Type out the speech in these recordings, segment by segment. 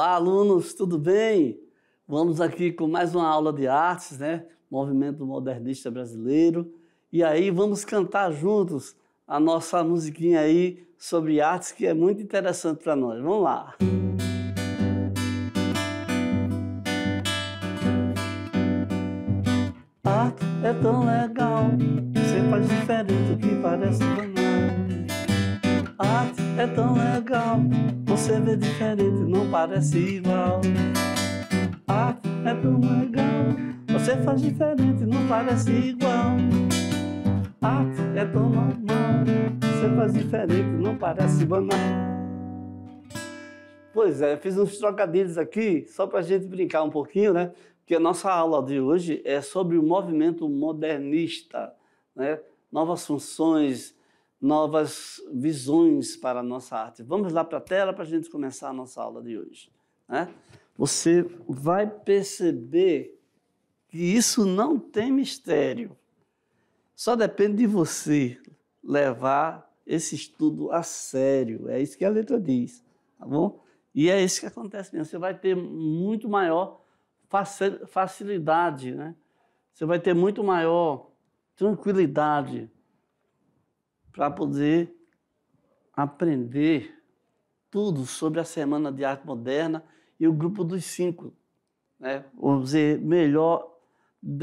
Olá, alunos, tudo bem? Vamos aqui com mais uma aula de artes, né? Movimento modernista brasileiro. E aí vamos cantar juntos a nossa musiquinha aí sobre artes que é muito interessante para nós. Vamos lá. Arte é tão legal, sempre faz diferente do que parece banal. Arte é tão legal você vê diferente, não parece igual. Ah, é tão legal. Você faz diferente, não parece igual. Ah, é tão normal. Você faz diferente, não parece banal. Pois é, fiz uns trocadilhos aqui só para a gente brincar um pouquinho, né? Porque a nossa aula de hoje é sobre o movimento modernista, né? novas funções, novas visões para a nossa arte. Vamos lá para a tela para a gente começar a nossa aula de hoje. Né? Você vai perceber que isso não tem mistério. Só depende de você levar esse estudo a sério. É isso que a letra diz, tá bom? E é isso que acontece mesmo. Você vai ter muito maior facilidade, né? Você vai ter muito maior tranquilidade para poder aprender tudo sobre a Semana de Arte Moderna e o grupo dos cinco. Né? Vamos dizer, melhor,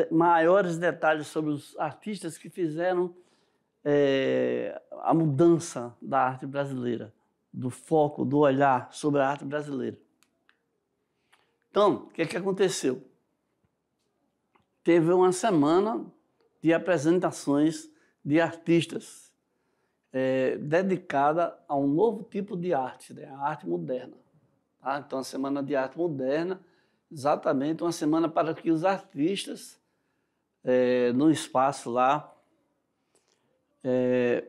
maiores detalhes sobre os artistas que fizeram é, a mudança da arte brasileira, do foco, do olhar sobre a arte brasileira. Então, o que, é que aconteceu? Teve uma semana de apresentações de artistas é, dedicada a um novo tipo de arte, né? a arte moderna. Tá? Então, a Semana de Arte Moderna, exatamente uma semana para que os artistas, é, no espaço lá, é,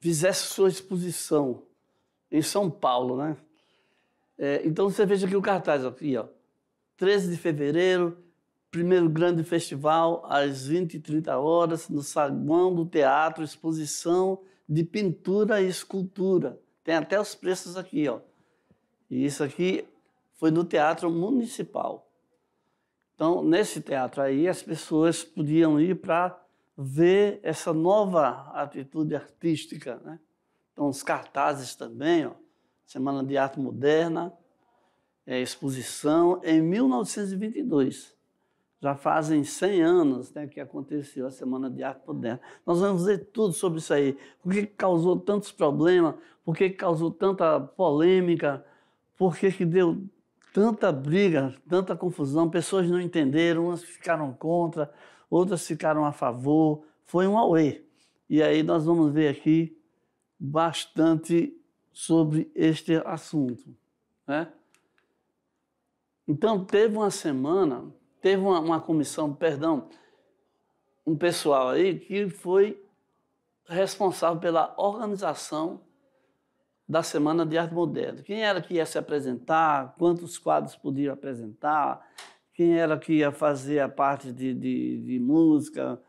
fizessem sua exposição em São Paulo. Né? É, então, você veja aqui o cartaz, aqui, ó, 13 de fevereiro primeiro grande festival, às 20 e 30 horas, no saguão do teatro, exposição de pintura e escultura. Tem até os preços aqui, ó. E isso aqui foi no Teatro Municipal. Então, nesse teatro aí, as pessoas podiam ir para ver essa nova atitude artística. Né? Então, os cartazes também, ó, Semana de Arte Moderna, é, exposição, em 1922. Já fazem 100 anos né, que aconteceu a Semana de Arte Moderna. Nós vamos ver tudo sobre isso aí. Por que causou tantos problemas? Por que causou tanta polêmica? Por que, que deu tanta briga, tanta confusão? Pessoas não entenderam, umas ficaram contra, outras ficaram a favor. Foi um auê. E aí nós vamos ver aqui bastante sobre este assunto. Né? Então, teve uma semana teve uma, uma comissão, perdão, um pessoal aí que foi responsável pela organização da Semana de Arte Moderna. Quem era que ia se apresentar, quantos quadros podiam apresentar, quem era que ia fazer a parte de, de, de música.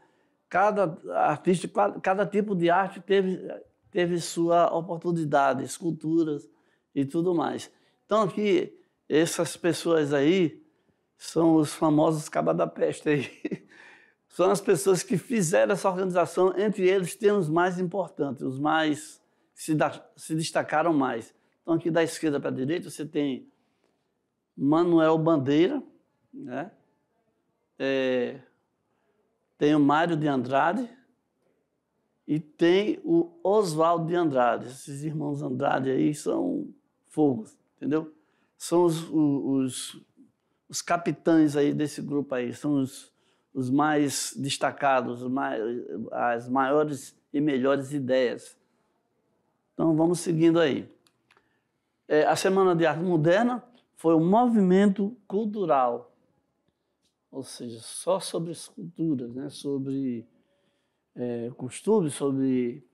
Cada artista, cada tipo de arte teve, teve sua oportunidade, esculturas e tudo mais. Então, aqui, essas pessoas aí são os famosos caba da peste aí. São as pessoas que fizeram essa organização. Entre eles, tem os mais importantes, os mais se, da, se destacaram mais. Então, aqui da esquerda para a direita, você tem Manuel Bandeira, né? É, tem o Mário de Andrade e tem o Oswaldo de Andrade. Esses irmãos Andrade aí são fogos, entendeu? São os, os, os capitães aí desse grupo aí, são os, os mais destacados, os as maiores e melhores ideias. Então vamos seguindo aí. É, a Semana de Arte Moderna foi um movimento cultural, ou seja, só sobre esculturas, né? sobre é, costumes, sobre,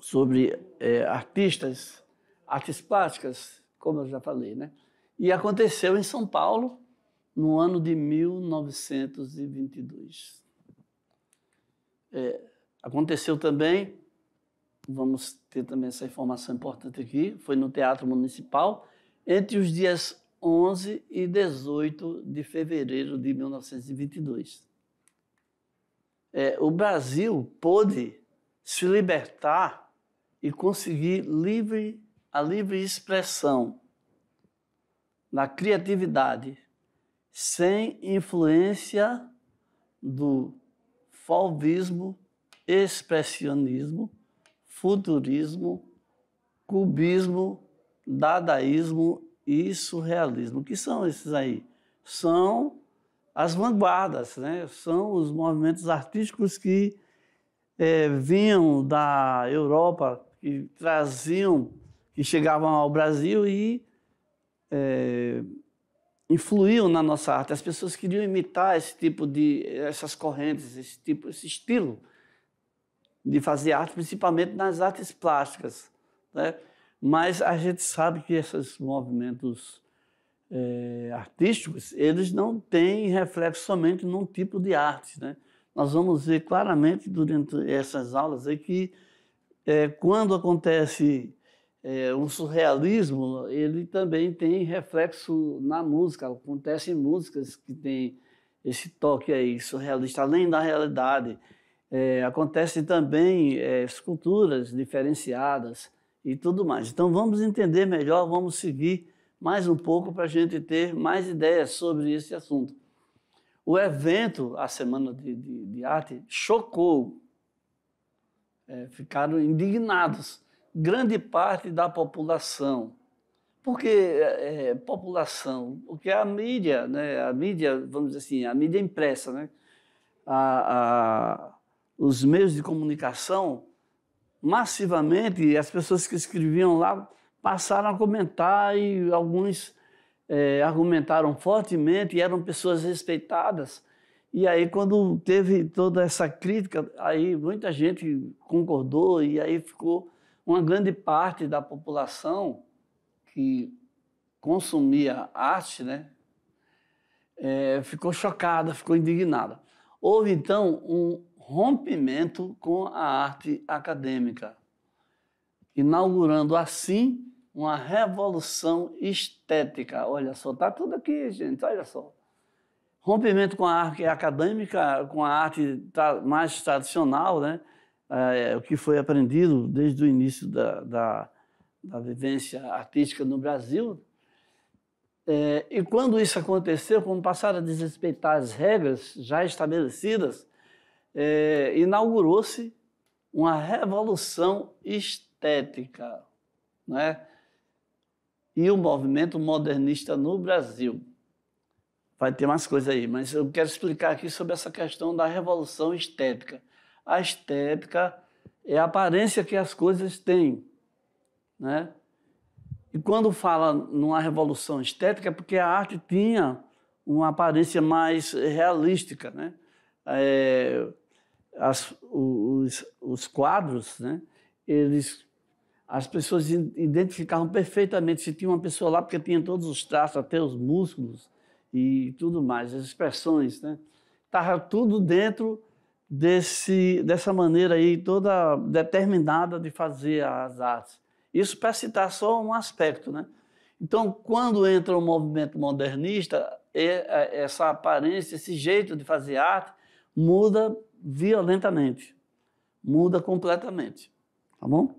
sobre é, artistas, artes plásticas, como eu já falei, né? E aconteceu em São Paulo no ano de 1922. É, aconteceu também, vamos ter também essa informação importante aqui, foi no Teatro Municipal, entre os dias 11 e 18 de fevereiro de 1922. É, o Brasil pôde se libertar e conseguir livre, a livre expressão na criatividade, sem influência do fauvismo, expressionismo, futurismo, cubismo, dadaísmo e surrealismo. O que são esses aí? São as vanguardas, né? são os movimentos artísticos que é, vinham da Europa, que traziam, que chegavam ao Brasil e é, influíam na nossa arte. As pessoas queriam imitar esse tipo de essas correntes, esse tipo, esse estilo de fazer arte, principalmente nas artes plásticas, né? Mas a gente sabe que esses movimentos é, artísticos, eles não têm reflexo somente num tipo de arte, né? Nós vamos ver claramente durante essas aulas aí que é, quando acontece é, um surrealismo, ele também tem reflexo na música. acontecem músicas que têm esse toque aí surrealista, além da realidade. É, acontecem também é, esculturas diferenciadas e tudo mais. Então vamos entender melhor, vamos seguir mais um pouco para a gente ter mais ideias sobre esse assunto. O evento, a Semana de, de, de Arte, chocou. É, ficaram indignados grande parte da população. Porque é, é, população, o que é a mídia, né? a mídia, vamos dizer assim, a mídia impressa, né? A, a, os meios de comunicação, massivamente, as pessoas que escreviam lá passaram a comentar e alguns é, argumentaram fortemente e eram pessoas respeitadas. E aí, quando teve toda essa crítica, aí muita gente concordou e aí ficou uma grande parte da população que consumia arte, né, é, ficou chocada, ficou indignada. Houve então um rompimento com a arte acadêmica, inaugurando assim uma revolução estética. Olha só, está tudo aqui, gente. Olha só, rompimento com a arte acadêmica, com a arte mais tradicional, né? é, o que foi aprendido desde o início da, da, da vivência artística no Brasil. É, e quando isso aconteceu, quando passaram a desrespeitar as regras já estabelecidas, é, inaugurou-se uma revolução estética, né? E o movimento modernista no Brasil. Vai ter mais coisas aí, mas eu quero explicar aqui sobre essa questão da revolução estética. A estética é a aparência que as coisas têm. Né? E quando fala numa revolução estética, é porque a arte tinha uma aparência mais realística. Né? É, as, os, os quadros, né? eles as pessoas identificavam perfeitamente se tinha uma pessoa lá, porque tinha todos os traços, até os músculos e tudo mais, as expressões. Estava né? Tava tudo dentro desse, dessa maneira aí toda determinada de fazer as artes. Isso para citar só um aspecto, né? Então, quando entra o movimento modernista, é, essa aparência, esse jeito de fazer arte muda violentamente, muda completamente, tá bom?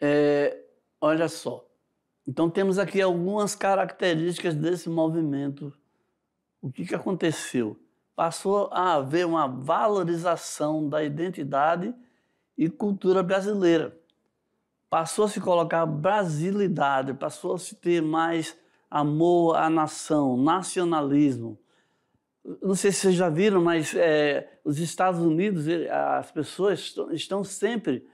É, olha só. Então temos aqui algumas características desse movimento. O que, que aconteceu? passou a haver uma valorização da identidade e cultura brasileira. Passou a se colocar brasilidade, passou a se ter mais amor à nação, nacionalismo. Não sei se vocês já viram, mas é, os Estados Unidos, as pessoas estão sempre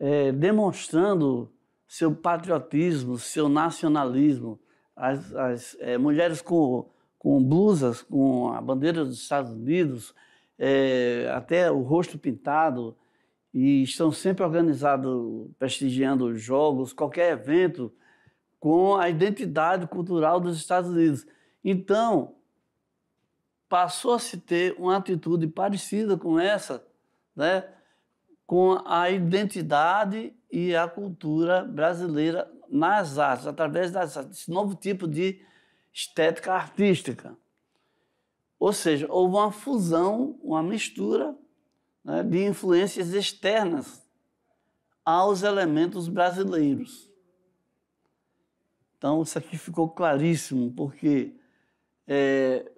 é, demonstrando seu patriotismo, seu nacionalismo. As, as é, mulheres com com blusas com a bandeira dos Estados Unidos, é, até o rosto pintado, e estão sempre organizados, prestigiando jogos, qualquer evento, com a identidade cultural dos Estados Unidos. Então, passou a se ter uma atitude parecida com essa, né? com a identidade e a cultura brasileira nas artes, através desse novo tipo de estética artística. Ou seja, houve uma fusão, uma mistura né, de influências externas aos elementos brasileiros. Então, isso aqui ficou claríssimo, porque é,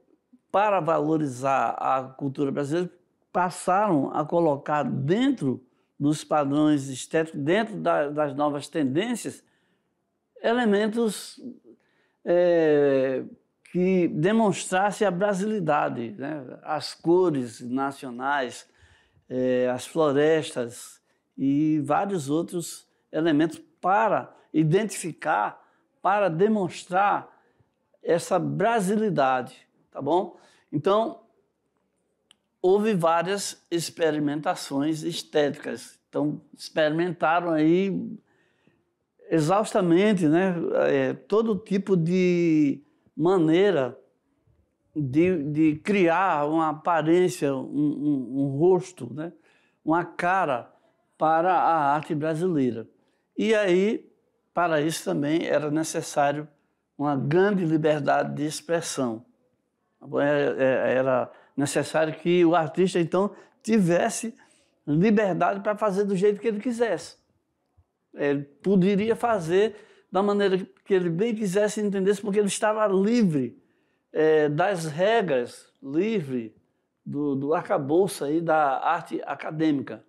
para valorizar a cultura brasileira, passaram a colocar dentro dos padrões estéticos, dentro da, das novas tendências, elementos é, que demonstrasse a brasilidade, né? as cores nacionais, é, as florestas e vários outros elementos para identificar, para demonstrar essa brasilidade, tá bom? Então, houve várias experimentações estéticas. Então, experimentaram aí exaustamente né, é, todo tipo de maneira de, de criar uma aparência, um, um, um rosto, né, uma cara para a arte brasileira. E aí, para isso também era necessário uma grande liberdade de expressão. Tá é, é, era necessário que o artista, então, tivesse liberdade para fazer do jeito que ele quisesse. Ele poderia fazer da maneira que ele bem quisesse e entendesse, porque ele estava livre é, das regras, livre do, do arcabouço aí da arte acadêmica.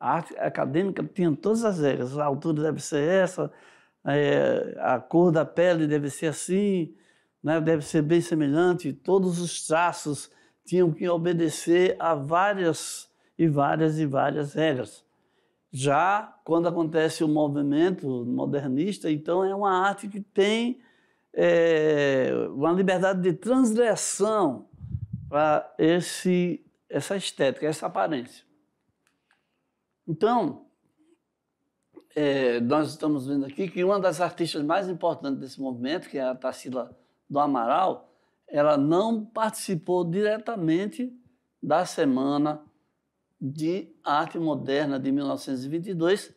A arte acadêmica tinha todas as regras, a altura deve ser essa, é, a cor da pele deve ser assim, né, deve ser bem semelhante, todos os traços tinham que obedecer a várias e várias e várias regras. Já quando acontece o movimento modernista, então é uma arte que tem é, uma liberdade de transgressão para esse essa estética, essa aparência. Então, é, nós estamos vendo aqui que uma das artistas mais importantes desse movimento, que é a Tarsila do Amaral, ela não participou diretamente da semana de Arte Moderna de 1922,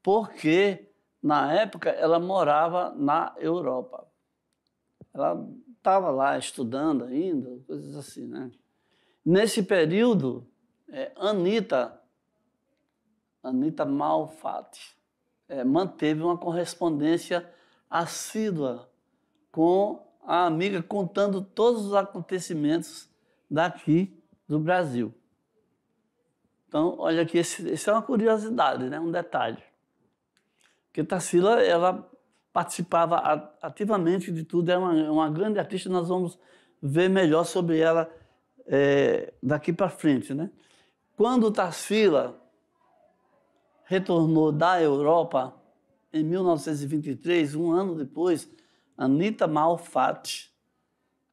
porque na época ela morava na Europa. Ela estava lá estudando ainda, coisas assim, né? Nesse período, é, Anita, Anita Malfatti, é, manteve uma correspondência assídua com a amiga, contando todos os acontecimentos daqui do Brasil. Então, olha aqui, isso é uma curiosidade, né? um detalhe. Porque Tarsila, ela participava ativamente de tudo, é uma, é uma grande artista, nós vamos ver melhor sobre ela é, daqui para frente. Né? Quando Tarsila retornou da Europa, em 1923, um ano depois, Anita Malfatti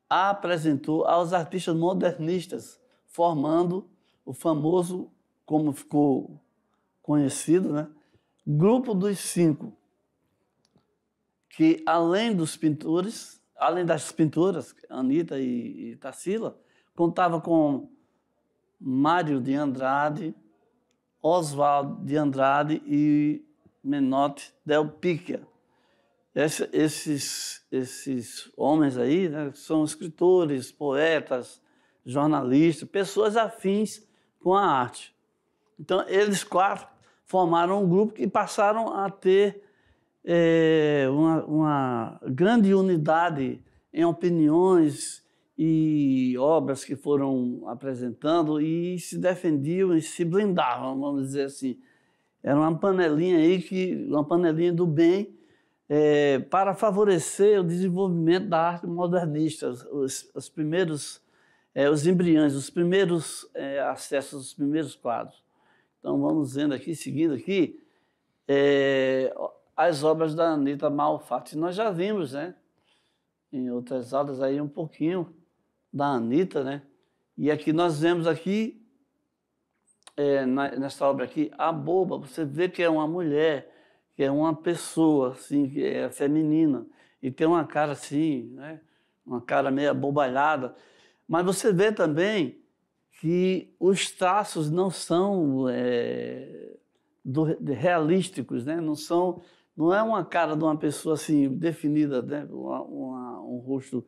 apresentou aos artistas modernistas, formando o famoso como ficou conhecido, né? Grupo dos cinco, que além dos pintores, além das pinturas, Anitta e, e Tarsila, contava com Mário de Andrade, Oswaldo de Andrade e Menotti Del Picchia. Esse, esses, esses homens aí né, são escritores, poetas, jornalistas, pessoas afins com a arte. Então, eles quatro formaram um grupo que passaram a ter é, uma, uma, grande unidade em opiniões e obras que foram apresentando e se defendiam e se blindavam, vamos dizer assim. Era uma panelinha aí, que, uma panelinha do bem, é, para favorecer o desenvolvimento da arte modernista, os, os primeiros, é, os embriões, os primeiros é, acessos, os primeiros quadros. Então vamos vendo aqui, seguindo aqui, é, as obras da Anitta Malfatti. Nós já vimos, né? Em outras aulas aí um pouquinho da Anitta, né? E aqui nós vemos aqui, é, nessa obra aqui, a boba. Você vê que é uma mulher, que é uma pessoa, assim, que é feminina. E tem uma cara assim, né? Uma cara meio abobalhada. Mas você vê também que os traços não são é, do, realísticos, né? não são, não é uma cara de uma pessoa assim definida, né? uma, uma, um rosto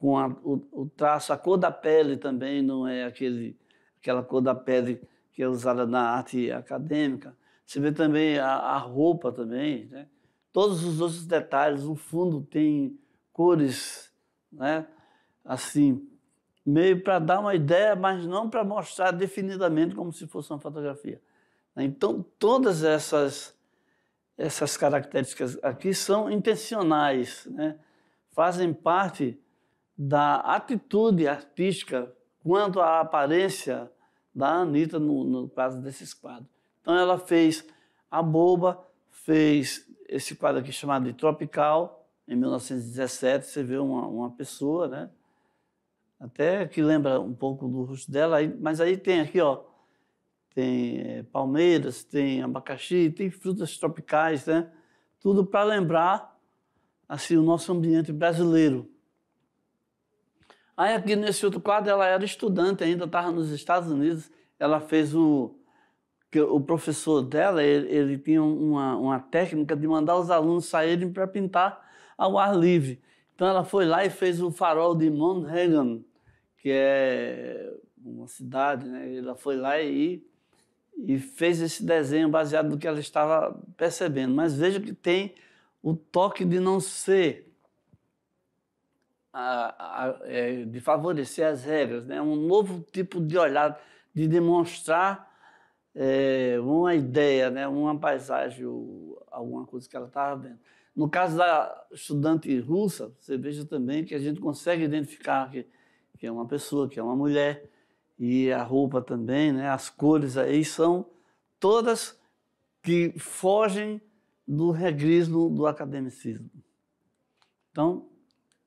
com a, o, o, traço, a cor da pele também não é aquele, aquela cor da pele que é usada na arte acadêmica. Você vê também a, a roupa também, né? todos os outros detalhes. O fundo tem cores, né? assim meio para dar uma ideia, mas não para mostrar definidamente como se fosse uma fotografia. Né? Então, todas essas, essas características aqui são intencionais, né? fazem parte da atitude artística quanto à aparência da Anitta no, no caso desses quadros. Então, ela fez A Boba, fez esse quadro aqui chamado de Tropical, em 1917, você vê uma, uma pessoa, né? até que lembra um pouco do rosto dela, mas aí tem aqui, ó, tem é, palmeiras, tem abacaxi, tem frutas tropicais, né? Tudo para lembrar assim o nosso ambiente brasileiro. Aí aqui nesse outro quadro ela era estudante ainda, estava nos Estados Unidos. Ela fez o o professor dela ele, ele tinha uma, uma técnica de mandar os alunos saírem para pintar ao ar livre. Então ela foi lá e fez o farol de Monhegan, que é uma cidade, né? Ela foi lá e, e fez esse desenho baseado no que ela estava percebendo. Mas veja que tem o toque de não ser, a, a, é, de favorecer as regras, né? um novo tipo de olhar, de demonstrar é, uma ideia, né? uma paisagem, alguma coisa que ela estava vendo. No caso da estudante russa, você veja também que a gente consegue identificar que, que é uma pessoa, que é uma mulher, e a roupa também, né? as cores aí são todas que fogem do regrismo do academicismo. Então,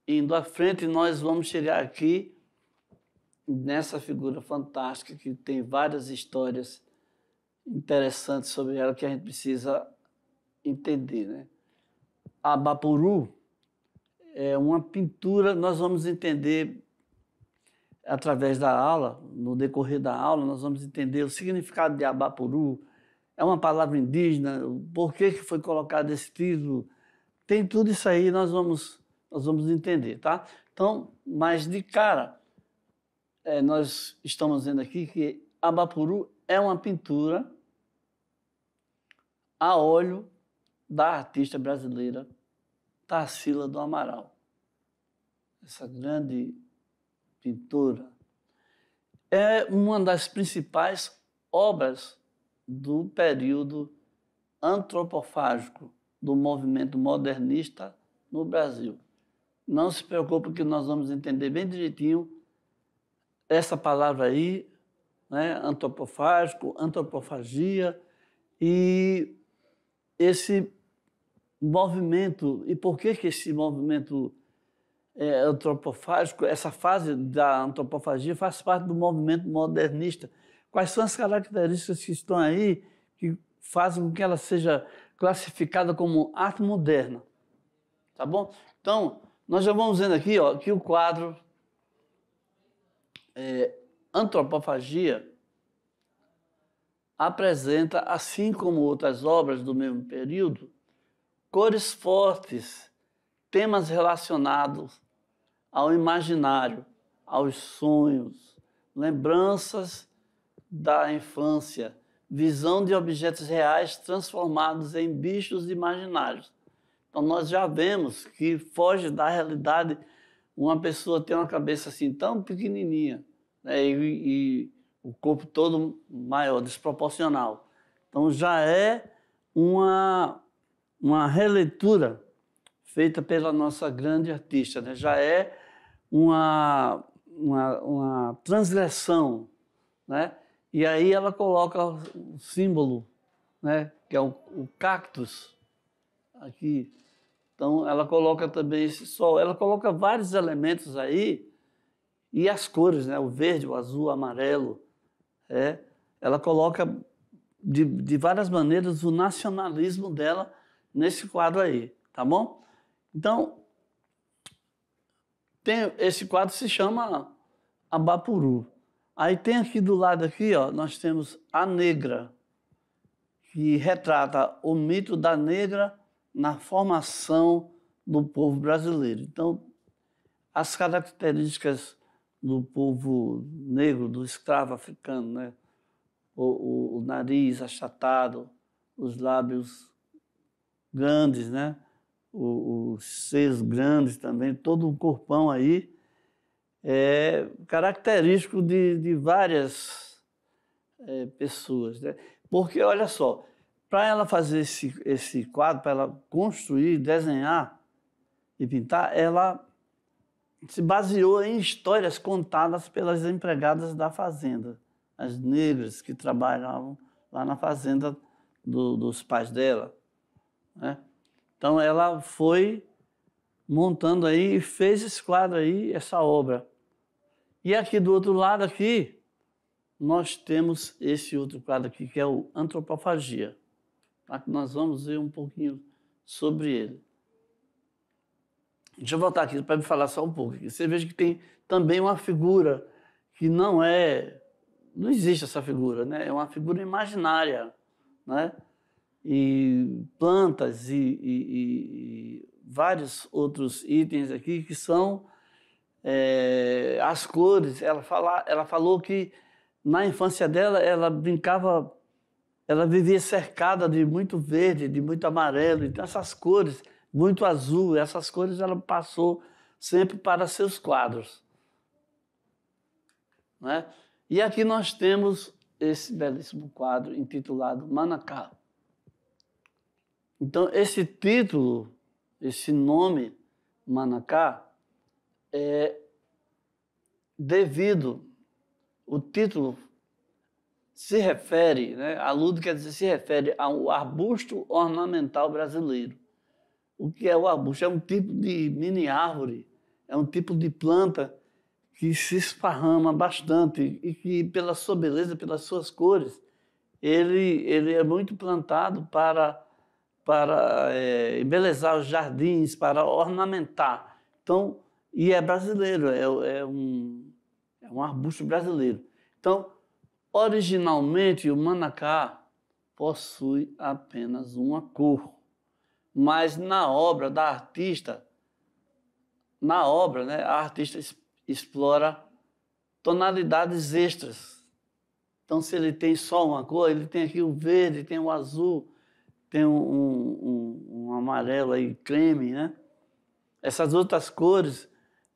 indo à frente, nós vamos chegar aqui nessa figura fantástica que tem várias histórias interessantes sobre ela que a gente precisa entender, né? Abapuru é uma pintura, nós vamos entender através da aula, no decorrer da aula, nós vamos entender o significado de Abapuru, é uma palavra indígena, por que foi colocado esse título, tem tudo isso aí, nós vamos, nós vamos entender, tá? Então, mas de cara, é, nós estamos vendo aqui que Abapuru é uma pintura a óleo da artista brasileira Tarsila do Amaral, essa grande pintora. É uma das principais obras do período antropofágico do movimento modernista no Brasil. Não se preocupe que nós vamos entender bem direitinho essa palavra aí, né, antropofágico, antropofagia e esse movimento, e por que, que esse movimento é, antropofágico, essa fase da antropofagia faz parte do movimento modernista. Quais são as características que estão aí que fazem com que ela seja classificada como arte moderna? Tá bom? Então, nós já vamos vendo aqui ó, que o quadro é, Antropofagia apresenta, assim como outras obras do mesmo período, cores fortes, temas relacionados ao imaginário, aos sonhos, lembranças da infância, visão de objetos reais transformados em bichos imaginários. Então, nós já vemos que foge da realidade uma pessoa ter uma cabeça assim tão pequenininha né, e, e o corpo todo maior, desproporcional. Então, já é uma, uma releitura feita pela nossa grande artista. Né? Já é uma, uma, uma transgressão. Né? E aí ela coloca o símbolo, né? que é o, o cactus, aqui. Então ela coloca também esse sol. Ela coloca vários elementos aí e as cores, né? o verde, o azul, o amarelo. É. Ela coloca de, de várias maneiras o nacionalismo dela nesse quadro aí, tá bom? Então, tem, esse quadro se chama Abapuru. Aí tem aqui do lado aqui, ó, nós temos a negra, que retrata o mito da negra na formação do povo brasileiro. Então, as características do povo negro, do escravo africano, né? o, o, o nariz achatado, os lábios grandes, né? os seis grandes também, todo um corpão aí, é característico de, de várias é, pessoas. Né? Porque, olha só, para ela fazer esse, esse quadro, para ela construir, desenhar e pintar, ela se baseou em histórias contadas pelas empregadas da fazenda, as negras que trabalhavam lá na fazenda do, dos pais dela. Né? Então ela foi montando aí e fez esse quadro aí, essa obra. E aqui do outro lado aqui, nós temos esse outro quadro aqui, que é o Antropofagia. Tá? Nós vamos ver um pouquinho sobre ele. Deixa eu voltar aqui para me falar só um pouco. Você veja que tem também uma figura que não é... Não existe essa figura, né? É uma figura imaginária, né? e plantas e, e, e vários outros itens aqui que são é, as cores. Ela, fala, ela falou que na infância dela ela brincava, ela vivia cercada de muito verde, de muito amarelo, então essas cores, muito azul, essas cores ela passou sempre para seus quadros. Né? E aqui nós temos esse belíssimo quadro intitulado Manacá. Então, esse título, esse nome, Manacá, é devido, o título se refere, né, aludo quer dizer, se refere ao arbusto ornamental brasileiro. O que é o arbusto? É um tipo de mini árvore, é um tipo de planta que se esparrama bastante e que, pela sua beleza, pelas suas cores, ele, ele é muito plantado para para é, embelezar os jardins, para ornamentar. Então, e é brasileiro, é, é, um, é um arbusto brasileiro. Então, originalmente, o manacá possui apenas uma cor, mas na obra da artista, na obra, né, a artista explora tonalidades extras. Então, se ele tem só uma cor, ele tem aqui o verde, tem o azul, tem um, um, um amarelo aí, creme, né? Essas outras cores,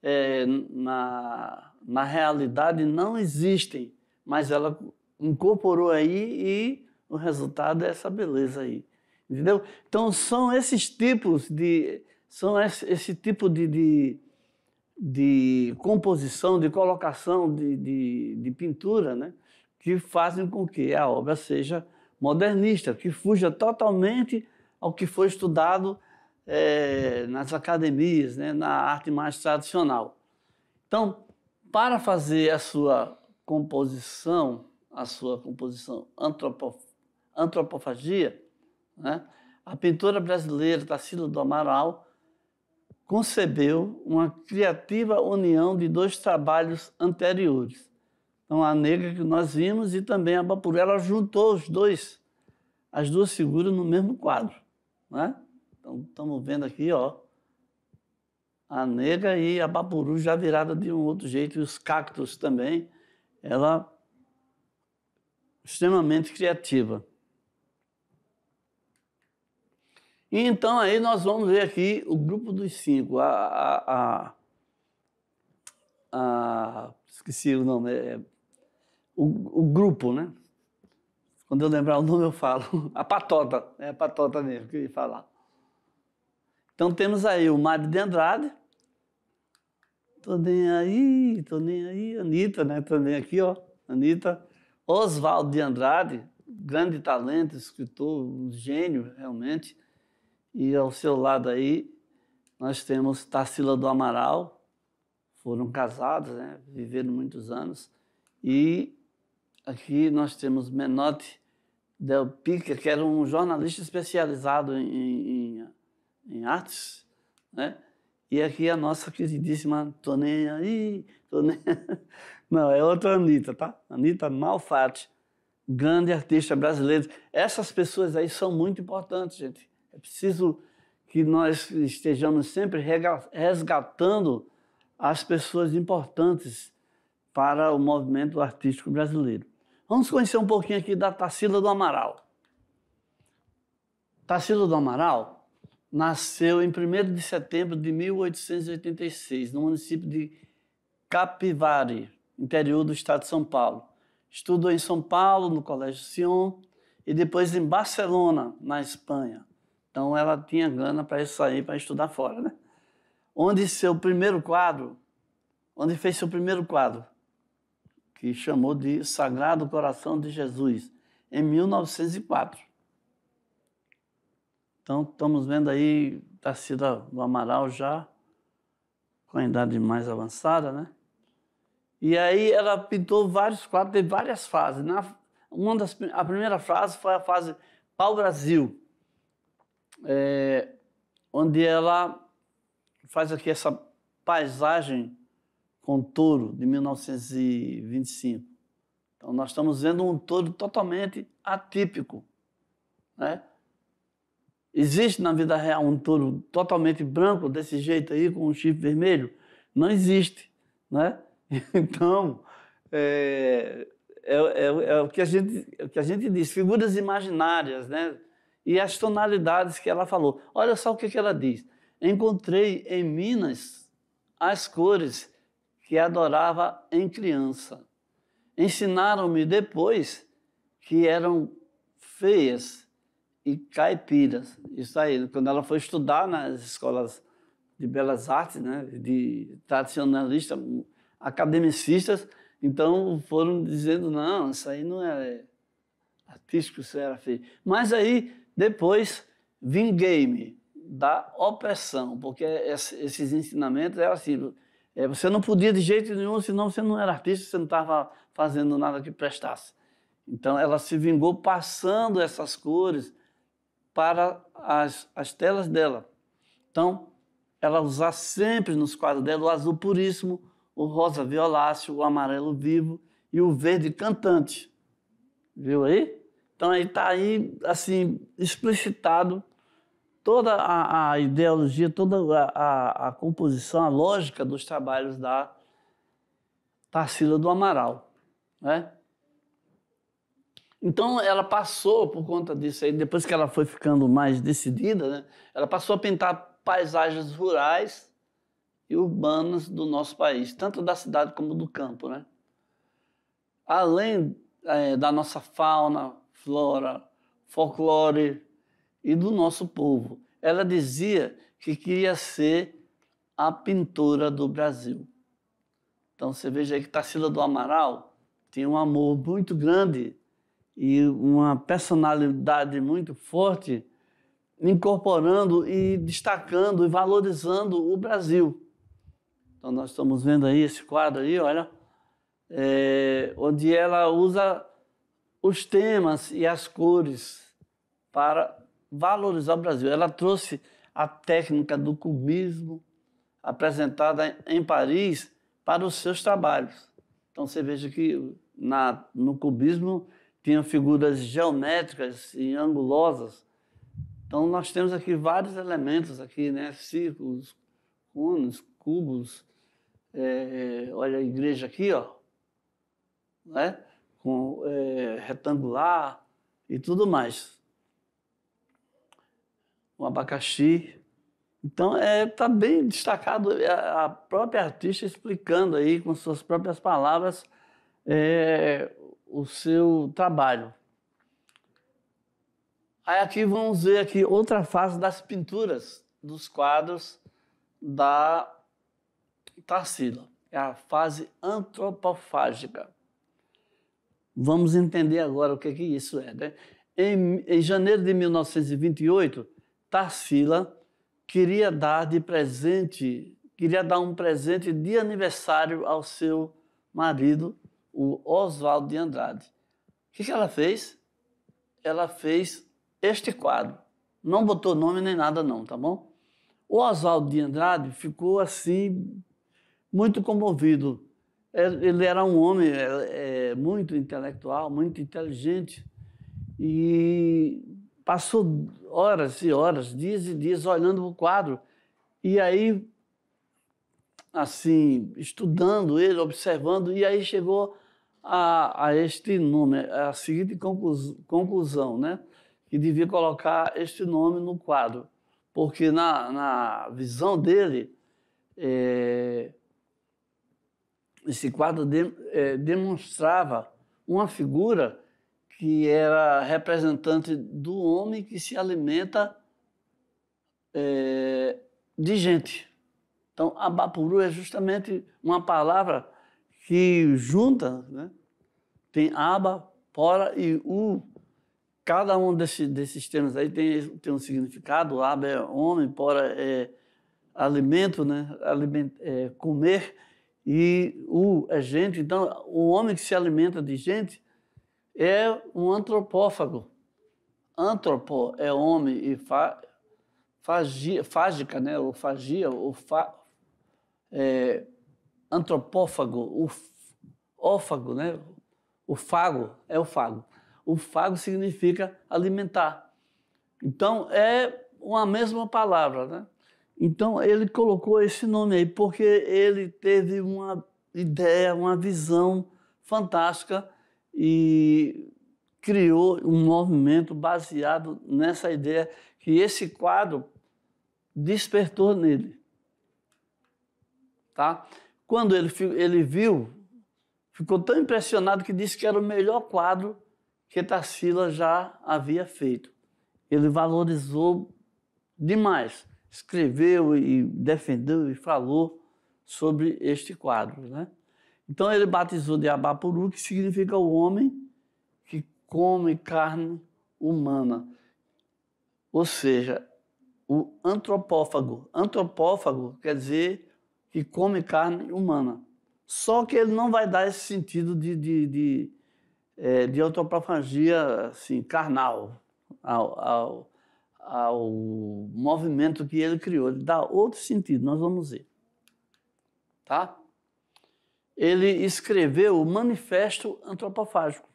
é, na, na realidade, não existem, mas ela incorporou aí e o resultado é essa beleza aí. Entendeu? Então, são esses tipos de. São esse, esse tipo de, de de composição, de colocação de, de, de, pintura, né? que fazem com que a obra seja modernista, que fuja totalmente ao que foi estudado é, nas academias, né, na arte mais tradicional. Então, para fazer a sua composição, a sua composição antropofagia, né, a pintora brasileira Tarsila do Amaral concebeu uma criativa união de dois trabalhos anteriores, então, a negra que nós vimos e também a Bapuru, ela juntou os dois, as duas figuras no mesmo quadro. Né? Então, estamos vendo aqui, ó, a negra e a Bapuru já virada de um outro jeito, e os cactos também. Ela extremamente criativa. E então aí nós vamos ver aqui o grupo dos cinco. A, a, a, esqueci o nome, é o, o grupo, né? Quando eu lembrar o nome, eu falo. A patota, é a patota mesmo que eu ia falar. Então temos aí o Mário de Andrade. Tô nem aí, tô nem aí, Anitta, né? Tô tá nem aqui, ó. Anitta. Oswaldo de Andrade, grande talento, escritor, um gênio realmente. E ao seu lado aí nós temos Tarsila do Amaral, foram casados, né? viveram muitos anos, e Aqui nós temos Menotti Del Pica, que era um jornalista especializado em, em, em artes, né? E aqui a nossa queridíssima Toninha. Toninha. Não, é outra Anitta, tá? Anitta Malfatti, grande artista brasileira. Essas pessoas aí são muito importantes, gente. É preciso que nós estejamos sempre resgatando as pessoas importantes para o movimento artístico brasileiro. Vamos conhecer um pouquinho aqui da Tarsila do Amaral. Tarsila do Amaral nasceu em 1 de setembro de 1886, no município de Capivari, interior do estado de São Paulo. Estudou em São Paulo, no Colégio Sion, e depois em Barcelona, na Espanha. Então ela tinha gana para sair, para estudar fora, né? Onde seu primeiro quadro, onde fez seu primeiro quadro, que chamou de Sagrado Coração de Jesus, em 1904. Então, estamos vendo aí Tacida do Amaral já com a idade mais avançada, né? E aí ela pintou vários quadros, teve várias fases. Na, uma das, a primeira fase foi a fase pau-brasil, é, onde ela faz aqui essa paisagem com o touro de 1925. Então, nós estamos vendo um touro totalmente atípico. Né? Existe na vida real um touro totalmente branco, desse jeito aí, com um chifre vermelho? Não existe. Né? Então, é, é, é, é o, que a gente, o que a gente diz, figuras imaginárias, né? e as tonalidades que ela falou. Olha só o que, que ela diz. Encontrei em Minas as cores que adorava em criança. Ensinaram-me depois que eram feias e caipiras. Isso aí, quando ela foi estudar nas escolas de belas artes, né, de tradicionalistas, academicistas, então foram dizendo: não, isso aí não é artístico, isso era feio. Mas aí, depois, vinguei-me da opressão, porque esses ensinamentos eram assim: é, você não podia de jeito nenhum, senão você não era artista, você não estava fazendo nada que prestasse. Então ela se vingou passando essas cores para as, as telas dela. Então ela usava sempre nos quadros dela o azul puríssimo, o rosa violáceo, o amarelo vivo e o verde cantante. Viu aí? Então aí está aí assim explicitado toda a, a ideologia, toda a, a, a, composição, a lógica dos trabalhos da Tarsila do Amaral. Né? Então, ela passou, por conta disso aí, depois que ela foi ficando mais decidida, né, ela passou a pintar paisagens rurais e urbanas do nosso país, tanto da cidade como do campo. Né? Além é, da nossa fauna, flora, folclore, e do nosso povo. Ela dizia que queria ser a pintora do Brasil. Então você veja aí que Tarsila do Amaral tinha um amor muito grande e uma personalidade muito forte, incorporando e destacando e valorizando o Brasil. Então nós estamos vendo aí esse quadro aí, olha, é, onde ela usa os temas e as cores para valorizar o Brasil. Ela trouxe a técnica do cubismo apresentada em Paris para os seus trabalhos. Então você veja que na, no cubismo tinha figuras geométricas e angulosas. Então nós temos aqui vários elementos aqui, né? Círculos, cones, cubos. É, é olha a igreja aqui, ó, né? Com é, retangular e tudo mais abacaxi. Então, está é, tá bem destacado a, a própria artista explicando aí, com suas próprias palavras, é, o seu trabalho. Aí aqui vamos ver aqui outra fase das pinturas dos quadros da Tarsila. É a fase antropofágica. Vamos entender agora o que, é que isso é. Né? Em, em janeiro de 1928, Tarsila queria dar de presente, queria dar um presente de aniversário ao seu marido, o Oswaldo de Andrade. O que, ela fez? Ela fez este quadro. Não botou nome nem nada, não, tá bom? O Oswaldo de Andrade ficou assim, muito comovido. Ele era um homem é, é, muito intelectual, muito inteligente. E Passou horas e horas, dias e dias, olhando o quadro. E aí, assim, estudando ele, observando, e aí chegou a, a este nome, a seguinte conclusão, né? Que devia colocar este nome no quadro. Porque na, na visão dele, é, esse quadro de, é, demonstrava uma figura que era representante do homem que se alimenta é, de gente. Então, abapuru é justamente uma palavra que junta, né? tem aba, pora e u. Cada um desse, desses termos aí tem, tem um significado. Aba é homem, pora é alimento, né? Aliment, é comer, e u é gente. Então, o homem que se alimenta de gente é um antropófago. Antropo é homem e fa, fagia, fágica, né? O fagia, o fa, é, antropófago, o ófago, né? O fago é o fago. O fago significa alimentar. Então é uma mesma palavra, né? Então ele colocou esse nome aí porque ele teve uma ideia, uma visão fantástica e criou um movimento baseado nessa ideia que esse quadro despertou nele. Tá? Quando ele, ele viu, ficou tão impressionado que disse que era o melhor quadro que Tarsila já havia feito. Ele valorizou demais, escreveu e defendeu e falou sobre este quadro. Né? Então ele batizou de Abapuru, que significa o homem que come carne humana. Ou seja, o antropófago. Antropófago quer dizer que come carne humana. Só que ele não vai dar esse sentido de, de, de, é, de antropofagia assim, carnal ao, ao, ao movimento que ele criou. Ele dá outro sentido, nós vamos ver. Tá? ele escreveu o Manifesto Antropofágico.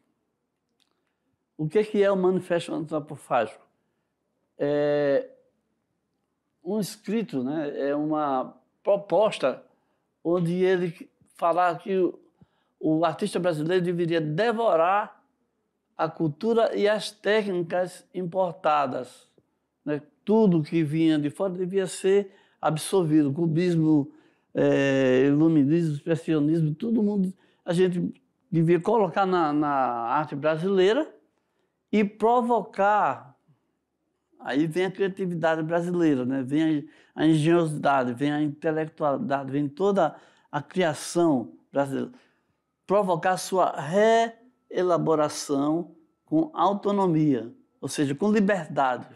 O que, é que é o Manifesto Antropofágico? É um escrito, né? é uma proposta onde ele falar que o, o artista brasileiro deveria devorar a cultura e as técnicas importadas. Né? Tudo que vinha de fora devia ser absorvido. Cubismo, é, iluminismo, expressionismo, todo mundo a gente devia colocar na, na arte brasileira e provocar. Aí vem a criatividade brasileira, né? vem a, a engenhosidade, vem a intelectualidade, vem toda a criação brasileira. Provocar sua reelaboração com autonomia, ou seja, com liberdade.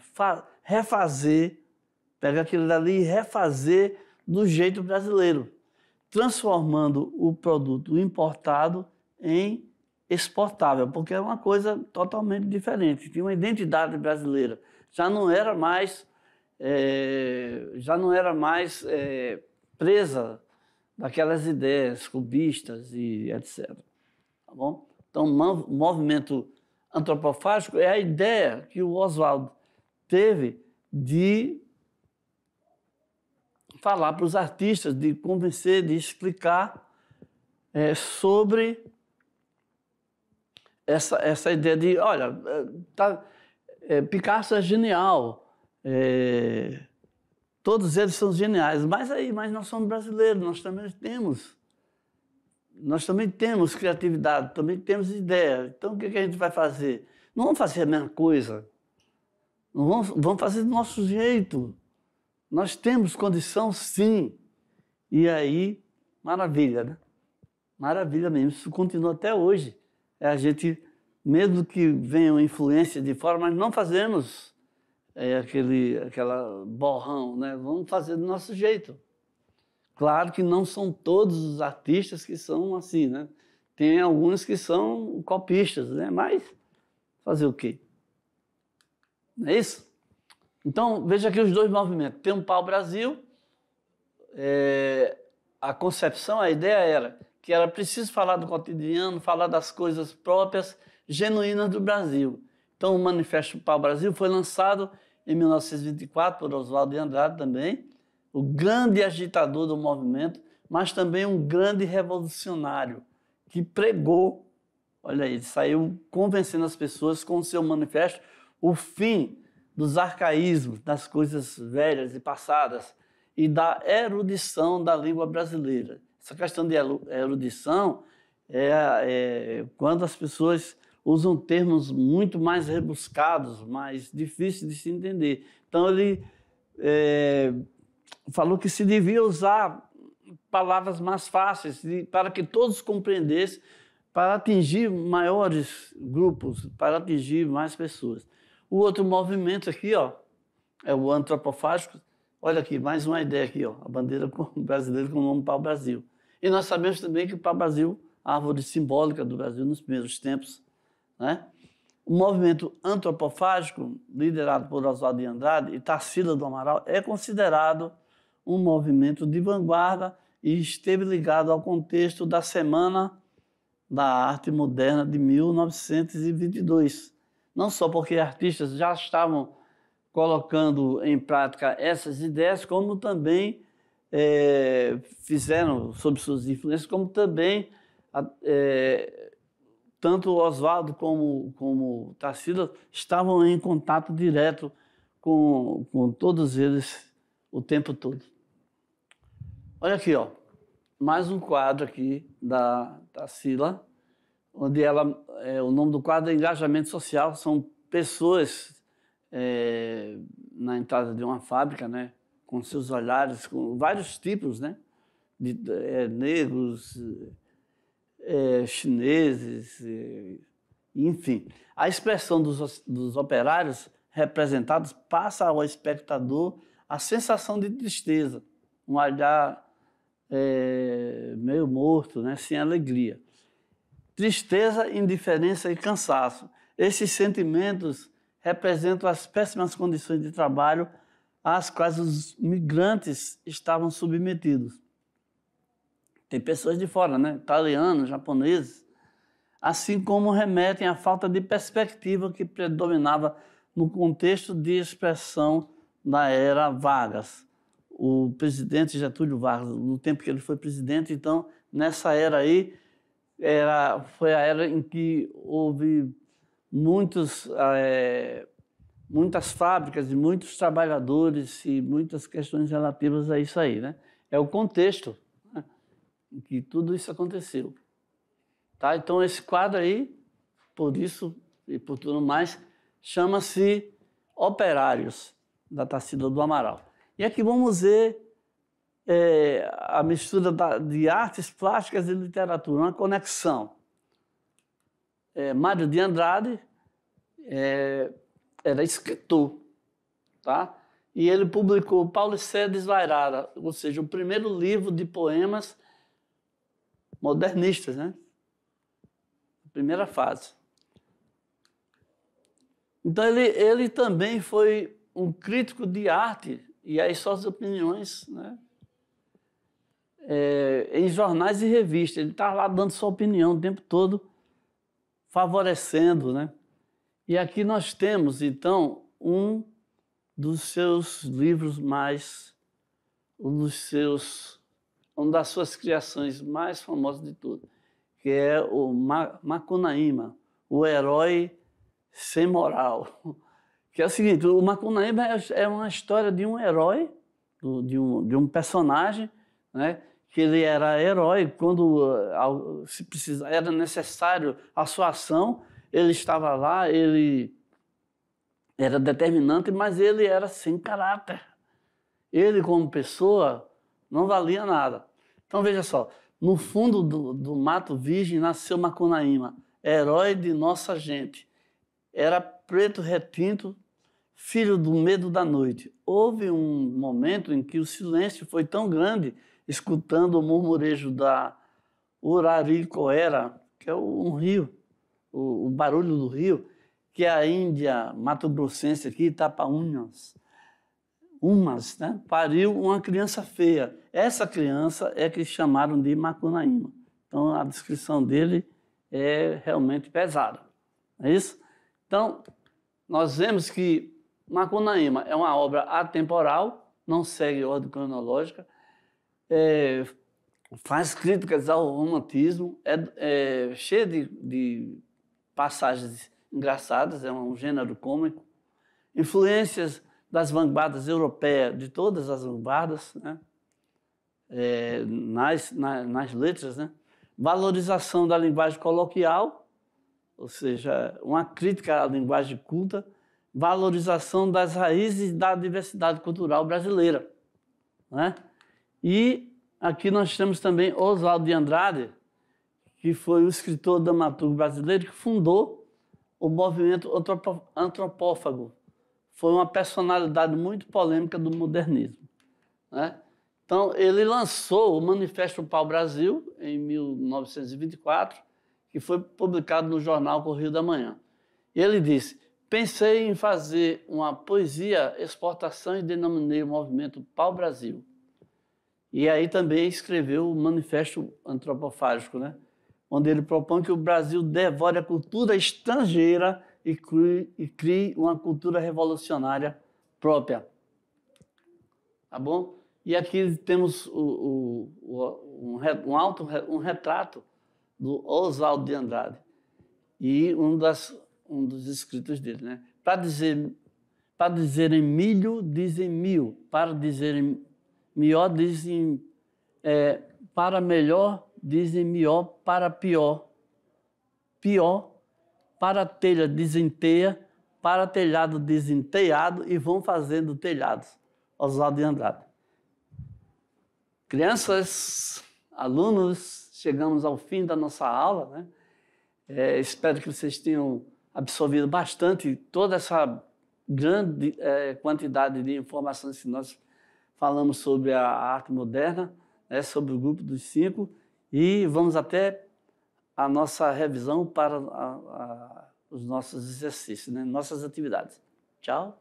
refazer, pegar aquilo dali e refazer do jeito brasileiro, transformando o produto importado em exportável, porque é uma coisa totalmente diferente, tinha uma identidade brasileira. Já não era mais, é, já não era mais é, presa daquelas ideias cubistas e etc. Tá bom? Então, o movimento antropofágico é a ideia que o Oswald teve de falar para os artistas, de convencer, de explicar é, sobre essa, essa ideia de, olha, é, tá, é, Picasso é genial, é, todos eles são geniais, mas aí, mas nós somos brasileiros, nós também temos, nós também temos criatividade, também temos ideia. Então o que, que a gente vai fazer? Não vamos fazer a mesma coisa, não vamos, vamos fazer do nosso jeito. Nós temos condição, sim. E aí, maravilha, né? Maravilha mesmo. Isso continua até hoje. É a gente, mesmo que venha uma influência de fora, mas não fazemos é, aquele aquela borrão, né? Vamos fazer do nosso jeito. Claro que não são todos os artistas que são assim, né? Tem alguns que são copistas, né? Mas fazer o quê? Não é isso? Então, veja aqui os dois movimentos. Tem pau Brasil, é, a concepção, a ideia era que era preciso falar do cotidiano, falar das coisas próprias, genuínas do Brasil. Então, o Manifesto Pau Brasil foi lançado em 1924 por Oswaldo de Andrade também, o grande agitador do movimento, mas também um grande revolucionário que pregou, olha aí, saiu convencendo as pessoas com o seu manifesto o fim dos arcaísmos, das coisas velhas e passadas e da erudição da língua brasileira. Essa questão de erudição é, é quando as pessoas usam termos muito mais rebuscados, mais difíceis de se entender. Então, ele é, falou que se devia usar palavras mais fáceis para que todos compreendessem, para atingir maiores grupos, para atingir mais pessoas. O outro movimento aqui, ó, é o antropofágico. Olha aqui, mais uma ideia aqui, ó, a bandeira brasileira com o nome Pau Brasil. E nós sabemos também que o Pau Brasil, a árvore simbólica do Brasil nos primeiros tempos, né? O movimento antropofágico, liderado por Oswaldo de Andrade e Tarsila do Amaral, é considerado um movimento de vanguarda e esteve ligado ao contexto da Semana da Arte Moderna de 1922, não só porque artistas já estavam colocando em prática essas ideias, como também é, fizeram sob suas influências, como também é, tanto Oswaldo como como Tarsila estavam em contato direto com, com todos eles o tempo todo. Olha aqui, ó, mais um quadro aqui da Tarsila onde ela, é, o nome do quadro é Engajamento Social, são pessoas é, na entrada de uma fábrica, né, com seus olhares, com vários tipos, né, de, é, negros, é, chineses, é, enfim. A expressão dos, dos operários representados passa ao espectador a sensação de tristeza, um olhar é, meio morto, né, sem alegria tristeza, indiferença e cansaço. Esses sentimentos representam as péssimas condições de trabalho às quais os migrantes estavam submetidos. Tem pessoas de fora, né? italianos, japoneses, assim como remetem à falta de perspectiva que predominava no contexto de expressão da era Vargas. O presidente Getúlio Vargas, no tempo que ele foi presidente, então, nessa era aí, era, foi a era em que houve muitos, é, muitas fábricas e muitos trabalhadores e muitas questões relativas a isso aí. Né? É o contexto né? em que tudo isso aconteceu. Tá? Então, esse quadro aí, por isso e por tudo mais, chama-se Operários, da tacida do Amaral. E aqui vamos ver é, a mistura da, de artes plásticas e literatura, uma conexão. É, Mário de Andrade é, era escritor, tá? e ele publicou Paulo Cedes Vairara, ou seja, o primeiro livro de poemas modernistas, né? Primeira fase. Então ele, ele também foi um crítico de arte e aí só as opiniões, né? é, em jornais e revistas. Ele está lá dando sua opinião o tempo todo, favorecendo. Né? E aqui nós temos, então, um dos seus livros mais. um dos seus. uma das suas criações mais famosas de tudo, que é o Macunaíma, o herói sem moral. Que é o seguinte: o Macunaíma é, é uma história de um herói, de um, de um personagem, né? que ele era herói quando eh, se precisa, era necessário a sua ação, ele estava lá, ele era determinante, mas ele era sem caráter. Ele, como pessoa, não valia nada. Então, veja só, no fundo do, do Mato Virgem nasceu Macunaíma, herói de nossa gente. Era preto retinto, filho do medo da noite. Houve um momento em que o silêncio foi tão grande escutando o murmurejo da Uraricoera, que é um rio, o, o barulho do rio, que é a Índia, Mato Grossense aqui, Itapaunhas, umas, né, pariu uma criança feia. Essa criança é que chamaram de Macunaíma. Então, a descrição dele é realmente pesada. Não é isso? Então, nós vemos que Macunaíma é uma obra atemporal, não segue ordem cronológica, é, faz críticas ao romantismo, é, é cheia de, de passagens engraçadas, é um gênero cômico, influências das vanguardas europeias, de todas as vanguardas, né? É, nas, na, nas letras, né? valorização da linguagem coloquial, ou seja, uma crítica à linguagem culta, valorização das raízes da diversidade cultural brasileira. Né? E aqui nós temos também Oswaldo de Andrade, que foi o escritor dramaturgo brasileiro que fundou o movimento antropófago. Foi uma personalidade muito polêmica do modernismo. Né? Então, ele lançou o Manifesto Pau Brasil, em 1924, que foi publicado no jornal Correio da Manhã. Ele disse: Pensei em fazer uma poesia exportação e denominei o movimento Pau Brasil. E aí também escreveu o Manifesto Antropofágico, né? onde ele propõe que o Brasil devore a cultura estrangeira e crie, e crie uma cultura revolucionária própria. Tá bom? E aqui temos o, o, um, um, alto, um retrato do Oswaldo de Andrade e um, das, um dos escritos dele. Né? Para dizer, para dizerem milho, dizem mil. Para dizerem Melhor dizem é, para melhor, dizem melhor para pior. Pior para telha, dizem teia, para telhado, dizem e vão fazendo telhados. Oswaldo de Andrade. Crianças, alunos, chegamos ao fim da nossa aula. Né? É, espero que vocês tenham absorvido bastante toda essa grande é, quantidade de informações que nós falamos sobre a arte moderna, né, sobre o grupo dos cinco, e vamos até a nossa revisão para a, a, os nossos exercícios, né, nossas atividades. Tchau!